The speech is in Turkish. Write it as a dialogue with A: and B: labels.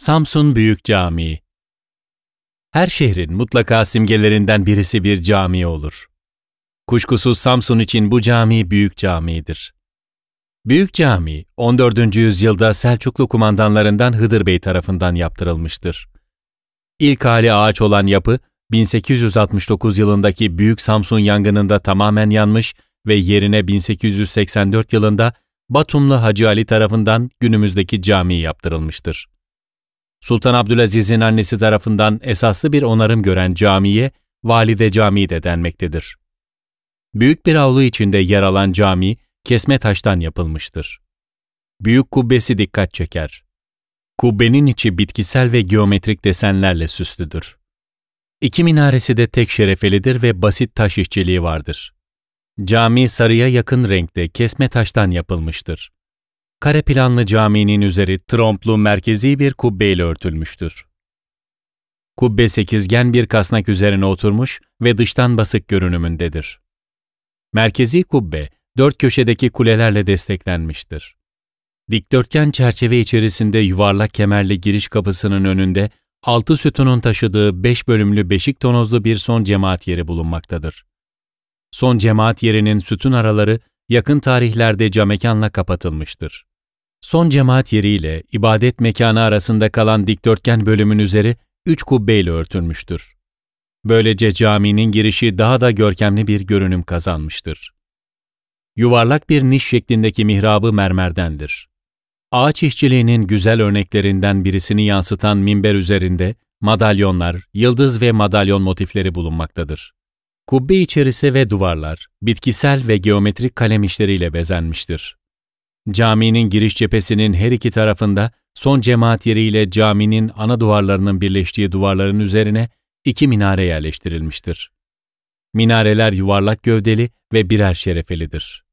A: Samsun Büyük Camii Her şehrin mutlaka simgelerinden birisi bir cami olur. Kuşkusuz Samsun için bu cami Büyük Camii'dir. Büyük Cami, 14. yüzyılda Selçuklu kumandanlarından Hıdır Bey tarafından yaptırılmıştır. İlk hali ağaç olan yapı, 1869 yılındaki Büyük Samsun yangınında tamamen yanmış ve yerine 1884 yılında Batumlu Hacı Ali tarafından günümüzdeki cami yaptırılmıştır. Sultan Abdülaziz'in annesi tarafından esaslı bir onarım gören camiye Valide Camii de denmektedir. Büyük bir avlu içinde yer alan cami, kesme taştan yapılmıştır. Büyük kubbesi dikkat çeker. Kubbenin içi bitkisel ve geometrik desenlerle süslüdür. İki minaresi de tek şerefelidir ve basit taş işçiliği vardır. Cami sarıya yakın renkte kesme taştan yapılmıştır. Kare planlı caminin üzeri tromplu merkezi bir kubbeyle örtülmüştür. Kubbe sekizgen bir kasnak üzerine oturmuş ve dıştan basık görünümündedir. Merkezi kubbe, dört köşedeki kulelerle desteklenmiştir. Dikdörtgen çerçeve içerisinde yuvarlak kemerli giriş kapısının önünde altı sütunun taşıdığı beş bölümlü beşik tonozlu bir son cemaat yeri bulunmaktadır. Son cemaat yerinin sütun araları yakın tarihlerde camekanla kapatılmıştır. Son cemaat yeriyle ibadet mekanı arasında kalan dikdörtgen bölümün üzeri üç kubbeyle örtülmüştür. Böylece caminin girişi daha da görkemli bir görünüm kazanmıştır. Yuvarlak bir niş şeklindeki mihrabı mermerdendir. Ağaç işçiliğinin güzel örneklerinden birisini yansıtan minber üzerinde madalyonlar, yıldız ve madalyon motifleri bulunmaktadır. Kubbe içerisi ve duvarlar bitkisel ve geometrik kalem işleriyle bezenmiştir. Caminin giriş cephesinin her iki tarafında son cemaat yeriyle caminin ana duvarlarının birleştiği duvarların üzerine iki minare yerleştirilmiştir. Minareler yuvarlak gövdeli ve birer şerefelidir.